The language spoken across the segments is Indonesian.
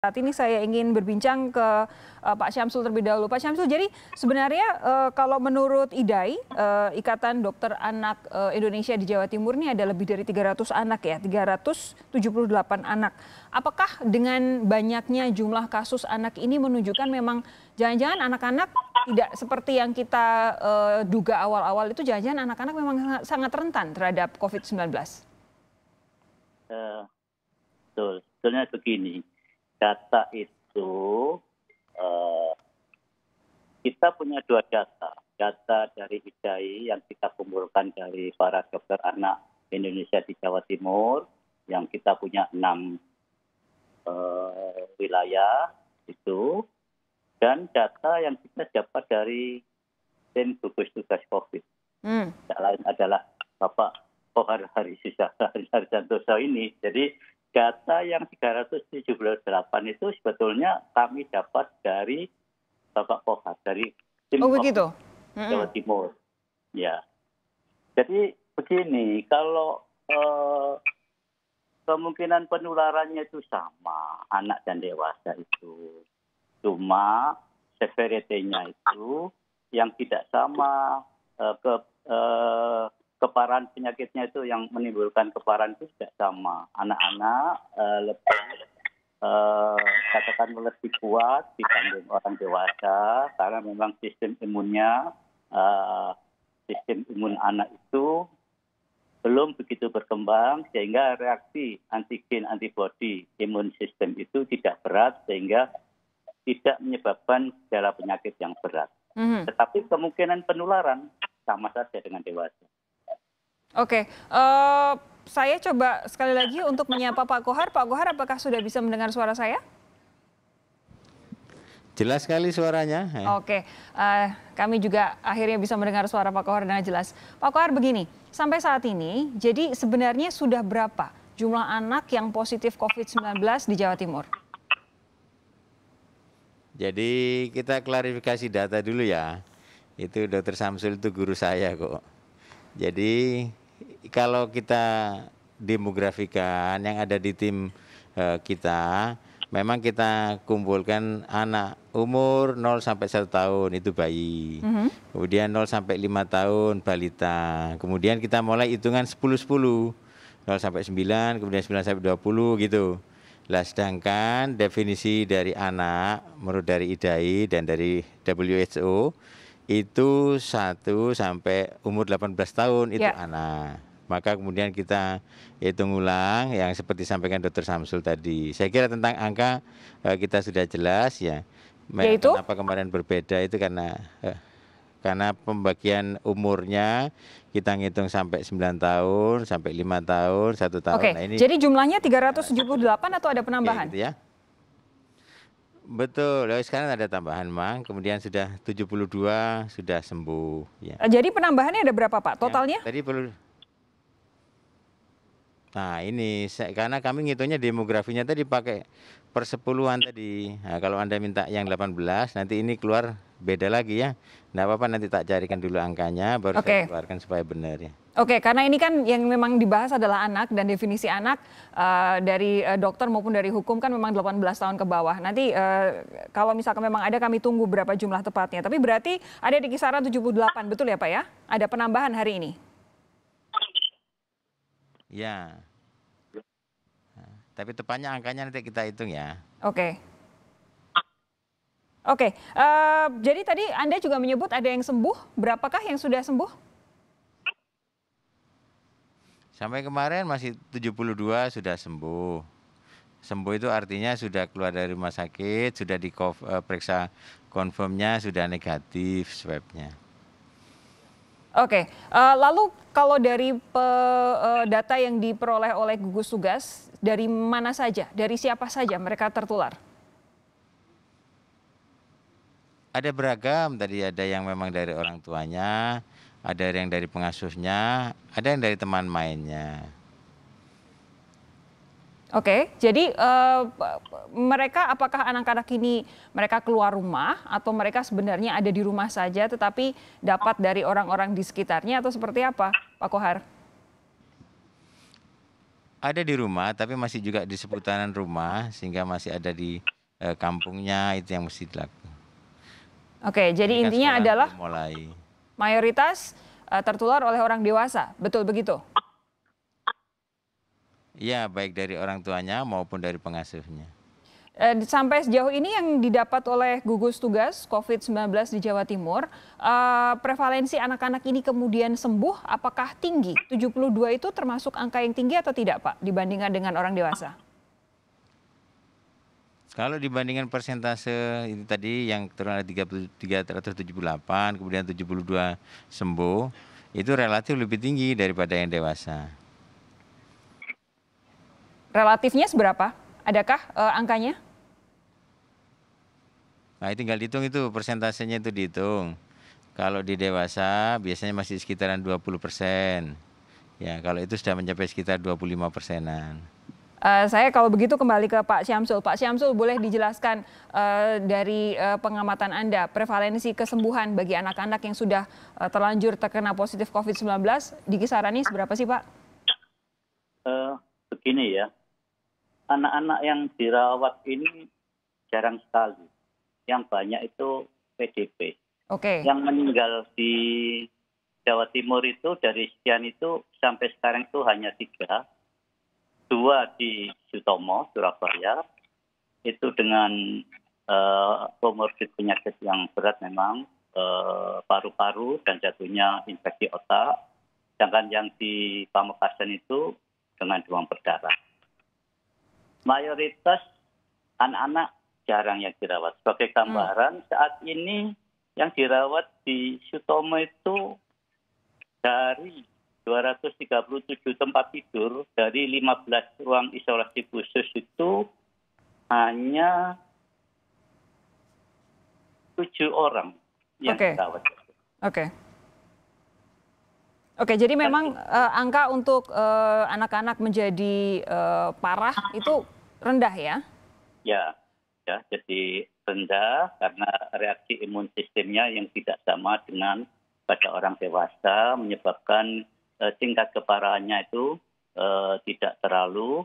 Saat ini saya ingin berbincang ke uh, Pak Syamsul terlebih dahulu. Pak Syamsul, jadi sebenarnya uh, kalau menurut IDAI, uh, Ikatan Dokter Anak uh, Indonesia di Jawa Timur ini ada lebih dari 300 anak ya, 378 anak. Apakah dengan banyaknya jumlah kasus anak ini menunjukkan memang jangan-jangan anak-anak tidak seperti yang kita uh, duga awal-awal itu, jangan-jangan anak-anak memang sangat, rentan terhadap COVID-19? Uh, betul, sebenarnya begini data itu eh, kita punya dua data data dari idai yang kita kumpulkan dari para dokter anak Indonesia di Jawa Timur yang kita punya enam uh, wilayah itu dan data yang kita dapat dari tim gugus tugas COVID. Hmm. Yang lain adalah Bapak Kohar Hari Susanto ini. Jadi data yang 378 itu sebetulnya kami dapat dari Bapak Pohat, dari tim oh, begitu. Jawa Timur. Ya. Jadi begini, kalau eh, kemungkinan penularannya itu sama anak dan dewasa itu. Cuma severity-nya itu yang tidak sama eh, ke eh, keparan penyakitnya itu yang menimbulkan keparan itu tidak sama. Anak-anak uh, lebih uh, katakan lebih kuat dibanding orang dewasa karena memang sistem imunnya uh, sistem imun anak itu belum begitu berkembang sehingga reaksi antigen antibodi imun sistem itu tidak berat sehingga tidak menyebabkan gejala penyakit yang berat. Mm -hmm. Tetapi kemungkinan penularan sama saja dengan dewasa. Oke, uh, saya coba sekali lagi untuk menyapa Pak Kohar. Pak Kohar, apakah sudah bisa mendengar suara saya? Jelas sekali suaranya. Eh. Oke, uh, kami juga akhirnya bisa mendengar suara Pak Kohar dengan jelas. Pak Kohar begini, sampai saat ini, jadi sebenarnya sudah berapa jumlah anak yang positif COVID-19 di Jawa Timur? Jadi kita klarifikasi data dulu ya. Itu Dokter Samsul itu guru saya kok. Jadi kalau kita demografikan yang ada di tim uh, kita memang kita kumpulkan anak umur 0 sampai 1 tahun itu bayi. Mm -hmm. Kemudian 0 sampai 5 tahun balita. Kemudian kita mulai hitungan 10 10. 0 sampai 9, kemudian 9 sampai 20 gitu. Lah sedangkan definisi dari anak menurut dari IDAI dan dari WHO itu 1 sampai umur 18 tahun itu ya. anak. Maka kemudian kita hitung ulang yang seperti sampaikan Dr. Samsul tadi. Saya kira tentang angka eh, kita sudah jelas ya. Yaitu? Kenapa kemarin berbeda itu karena eh, karena pembagian umurnya kita ngitung sampai 9 tahun, sampai 5 tahun, satu tahun. Oke, nah, ini, jadi jumlahnya 378 atau ada penambahan? Iya, gitu ya. Betul, sekarang ada tambahan Mang, kemudian sudah 72 sudah sembuh. Ya. Eh, jadi penambahannya ada berapa Pak ya, totalnya? Ya, tadi perlu Nah ini karena kami ngitungnya demografinya tadi pakai persepuluhan tadi. Nah, kalau anda minta yang 18 nanti ini keluar beda lagi ya. Nah apa-apa nanti tak carikan dulu angkanya baru okay. saya keluarkan supaya benar ya. Oke, karena ini kan yang memang dibahas adalah anak dan definisi anak uh, dari uh, dokter maupun dari hukum kan memang 18 tahun ke bawah. Nanti uh, kalau misalkan memang ada kami tunggu berapa jumlah tepatnya. Tapi berarti ada di kisaran 78, betul ya Pak ya? Ada penambahan hari ini? Ya. tapi tepatnya angkanya nanti kita hitung ya. Oke. Oke, uh, jadi tadi Anda juga menyebut ada yang sembuh. Berapakah yang sudah sembuh? Sampai kemarin masih 72 sudah sembuh. Sembuh itu artinya sudah keluar dari rumah sakit, sudah di eh, periksa konfirmnya sudah negatif swabnya. Oke, uh, lalu kalau dari pe, uh, data yang diperoleh oleh gugus tugas dari mana saja, dari siapa saja mereka tertular? Ada beragam, tadi ada yang memang dari orang tuanya, ada yang dari pengasuhnya, ada yang dari teman mainnya. Oke, jadi uh, mereka apakah anak-anak ini mereka keluar rumah atau mereka sebenarnya ada di rumah saja tetapi dapat dari orang-orang di sekitarnya atau seperti apa, Pak Kohar? Ada di rumah tapi masih juga di seputaran rumah sehingga masih ada di uh, kampungnya itu yang mesti dilakukan. Oke, jadi intinya adalah mulai mayoritas uh, tertular oleh orang dewasa. Betul begitu? Iya, baik dari orang tuanya maupun dari pengasuhnya. Eh, sampai sejauh ini yang didapat oleh gugus tugas COVID-19 di Jawa Timur, eh, prevalensi anak-anak ini kemudian sembuh apakah tinggi? 72 itu termasuk angka yang tinggi atau tidak Pak dibandingkan dengan orang dewasa? Kalau dibandingkan persentase itu tadi yang terlalu 378 kemudian 72 sembuh itu relatif lebih tinggi daripada yang dewasa. Relatifnya seberapa? Adakah uh, angkanya? Nah, tinggal dihitung itu persentasenya itu dihitung. Kalau di dewasa biasanya masih sekitaran 20 persen. Ya, kalau itu sudah mencapai sekitar 25 persenan. Eh, saya kalau begitu kembali ke Pak Syamsul. Pak Syamsul boleh dijelaskan uh, dari uh, pengamatan Anda prevalensi kesembuhan bagi anak-anak yang sudah uh, terlanjur terkena positif COVID-19 di kisaran ini seberapa sih Pak? Uh, begini ya, anak-anak yang dirawat ini jarang sekali. Yang banyak itu PDP. Oke. Okay. Yang meninggal di Jawa Timur itu dari sekian itu sampai sekarang itu hanya tiga dua di Sutomo, Surabaya, itu dengan uh, penyakit yang berat memang paru eh, paru-paru dan jatuhnya infeksi otak. Sedangkan yang di Pamekasan itu dengan demam berdarah. Mayoritas anak-anak jarang yang dirawat. Sebagai hmm. gambaran, hmm. saat ini yang dirawat di Sutomo itu dari 237 tempat tidur dari 15 ruang isolasi khusus itu hanya tujuh orang yang okay. dirawat. Oke. Okay. Oke, jadi memang uh, angka untuk eh, anak-anak uh, menjadi uh, parah itu rendah ya? Ya, ya, jadi rendah karena reaksi imun sistemnya yang tidak sama dengan pada orang dewasa menyebabkan Eh, tingkat keparahannya itu eh, tidak terlalu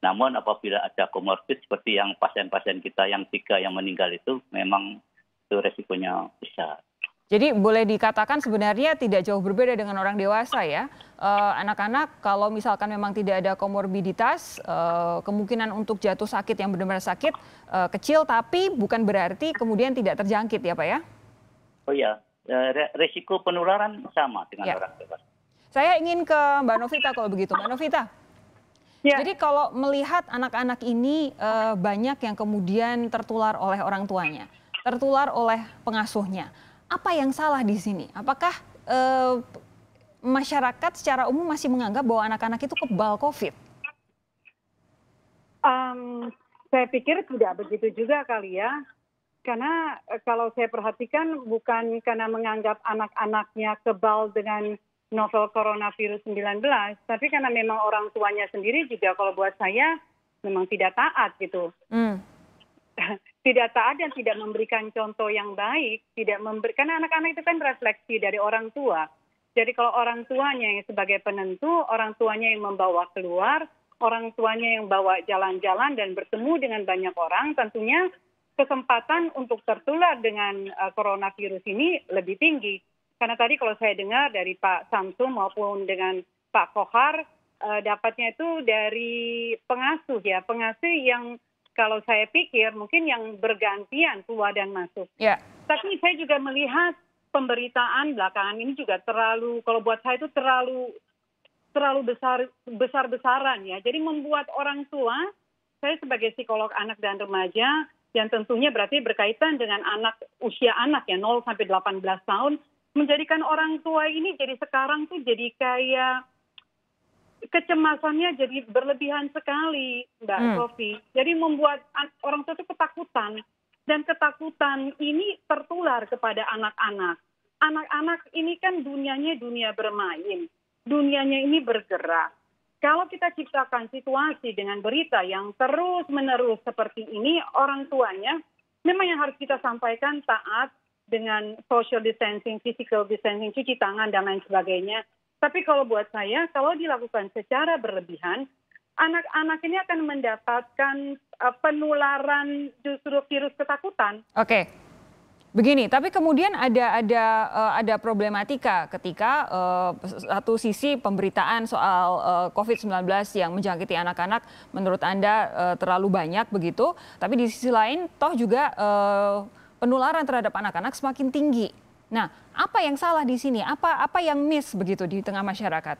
namun apabila ada komorbid seperti yang pasien-pasien kita yang tiga yang meninggal itu memang itu resikonya besar. Jadi boleh dikatakan sebenarnya tidak jauh berbeda dengan orang dewasa ya. Eh, anak-anak uh, kalau misalkan memang tidak ada komorbiditas, uh, kemungkinan untuk jatuh sakit yang benar-benar sakit uh, kecil, tapi bukan berarti kemudian tidak terjangkit ya Pak ya? Oh ya, resiko penularan sama dengan ya. orang dewasa. Saya ingin ke Mbak Novita kalau begitu. Mbak Novita, Ya. Jadi kalau melihat anak-anak ini uh, banyak yang kemudian tertular oleh orang tuanya, tertular oleh pengasuhnya. Apa yang salah di sini? Apakah uh, masyarakat secara umum masih menganggap bahwa anak-anak itu kebal COVID? Um, saya pikir tidak begitu juga kali ya. Karena eh, kalau saya perhatikan bukan karena menganggap anak-anaknya kebal dengan novel coronavirus 19, tapi karena memang orang tuanya sendiri juga kalau buat saya memang tidak taat gitu. Mm. tidak taat dan tidak memberikan contoh yang baik, tidak memberikan anak-anak itu kan refleksi dari orang tua. Jadi kalau orang tuanya yang sebagai penentu, orang tuanya yang membawa keluar, orang tuanya yang bawa jalan-jalan dan bertemu dengan banyak orang, tentunya kesempatan untuk tertular dengan eh, coronavirus ini lebih tinggi. Karena tadi kalau saya dengar dari Pak Samsung maupun dengan Pak Kohar, eh, dapatnya itu dari pengasuh ya, pengasuh yang kalau saya pikir mungkin yang bergantian keluar dan masuk. Yeah. Tapi saya juga melihat pemberitaan belakangan ini juga terlalu, kalau buat saya itu terlalu terlalu besar besar besaran ya. Jadi membuat orang tua, saya sebagai psikolog anak dan remaja yang tentunya berarti berkaitan dengan anak usia anak ya 0 sampai 18 tahun menjadikan orang tua ini jadi sekarang tuh jadi kayak kecemasannya jadi berlebihan sekali, Mbak hmm. Sofi. Jadi membuat orang tua itu ketakutan dan ketakutan ini tertular kepada anak-anak. Anak-anak ini kan dunianya dunia bermain, dunianya ini bergerak. Kalau kita ciptakan situasi dengan berita yang terus-menerus seperti ini, orang tuanya memang yang harus kita sampaikan taat dengan social distancing, physical distancing, cuci tangan dan lain sebagainya. Tapi kalau buat saya, kalau dilakukan secara berlebihan, anak-anak ini akan mendapatkan eh, penularan justru virus ketakutan. Oke. Begini, tapi kemudian ada ada eh, ada problematika ketika eh, satu sisi pemberitaan soal COVID-19 yang menjangkiti anak-anak menurut Anda terlalu banyak begitu, tapi di sisi lain toh juga penularan terhadap anak-anak semakin tinggi. Nah, apa yang salah di sini? Apa apa yang miss begitu di tengah masyarakat?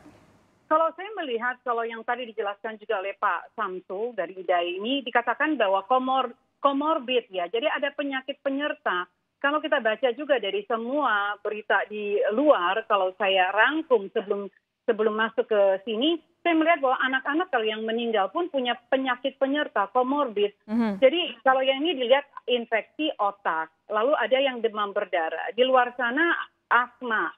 Kalau saya melihat, kalau yang tadi dijelaskan juga oleh Pak Samsul dari IDAI ini, dikatakan bahwa komor, komorbid ya, jadi ada penyakit penyerta. Kalau kita baca juga dari semua berita di luar, kalau saya rangkum sebelum sebelum masuk ke sini, saya melihat bahwa anak-anak kalau yang meninggal pun punya penyakit penyerta, komorbid. Mm-hmm. Jadi kalau yang ini dilihat infeksi otak, lalu ada yang demam berdarah. Di luar sana asma,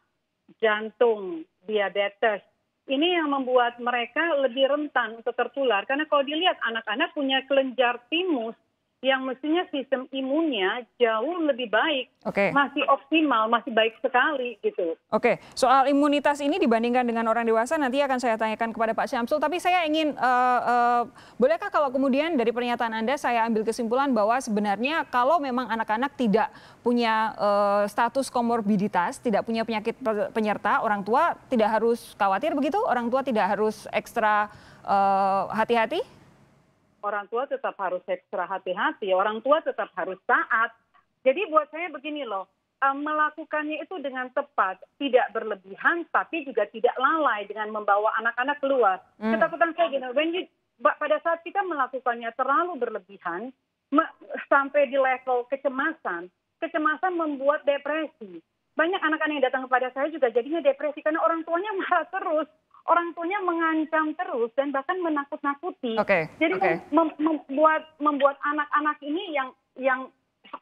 jantung, diabetes. Ini yang membuat mereka lebih rentan untuk tertular. Karena kalau dilihat anak-anak punya kelenjar timus, yang mestinya sistem imunnya jauh lebih baik, okay. masih optimal, masih baik sekali gitu. Oke, okay. soal imunitas ini dibandingkan dengan orang dewasa nanti akan saya tanyakan kepada Pak Syamsul. Tapi saya ingin, uh, uh, bolehkah kalau kemudian dari pernyataan Anda saya ambil kesimpulan bahwa sebenarnya kalau memang anak-anak tidak punya uh, status komorbiditas, tidak punya penyakit penyerta, orang tua tidak harus khawatir begitu, orang tua tidak harus ekstra hati-hati? Uh, hati -hati? orang tua tetap harus ekstra hati-hati, orang tua tetap harus taat. Jadi buat saya begini loh, eh, melakukannya itu dengan tepat, tidak berlebihan, tapi juga tidak lalai dengan membawa anak-anak keluar. Hmm. Ketakutan saya gini, when you, pada saat kita melakukannya terlalu berlebihan, sampai di level kecemasan, kecemasan membuat depresi. Banyak anak-anak yang datang kepada saya juga jadinya depresi karena orang tuanya marah terus orang tuanya mengancam terus dan bahkan menakut-nakuti. Okay. Jadi okay. Mem membuat membuat anak-anak ini yang yang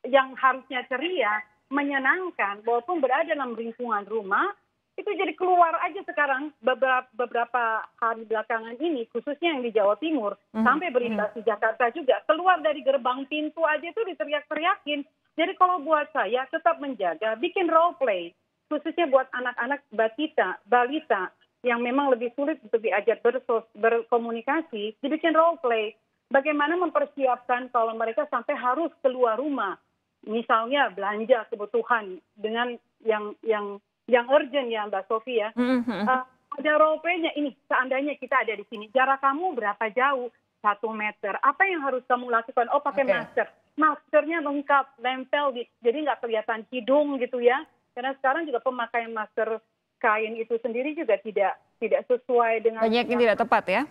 yang harusnya ceria, menyenangkan, walaupun berada dalam lingkungan rumah, itu jadi keluar aja sekarang beberapa beberapa hari belakangan ini, khususnya yang di Jawa Timur, mm -hmm. sampai berita di mhm. Jakarta juga, keluar dari gerbang pintu aja itu diteriak-teriakin. Jadi kalau buat saya tetap menjaga, bikin role play, khususnya buat anak-anak batita, balita, yang memang lebih sulit untuk diajak bersos, berkomunikasi dibikin role play. Bagaimana mempersiapkan kalau mereka sampai harus keluar rumah, misalnya belanja kebutuhan dengan yang yang yang urgent ya Mbak Sofi ya. mm Uh, ada role play-nya ini. Seandainya kita ada di sini, jarak kamu berapa jauh? Satu meter. Apa yang harus kamu lakukan? Oh pakai okay. masker. Maskernya lengkap, nempel, jadi nggak kelihatan hidung gitu ya. Karena sekarang juga pemakaian masker kain itu sendiri juga tidak tidak sesuai dengan banyak yang tidak tepat ya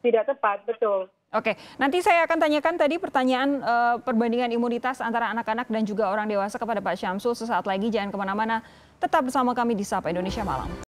tidak tepat betul Oke, nanti saya akan tanyakan tadi pertanyaan uh, perbandingan imunitas antara anak-anak dan juga orang dewasa kepada Pak Syamsul sesaat lagi. Jangan kemana-mana, tetap bersama kami di Sapa Indonesia Malam.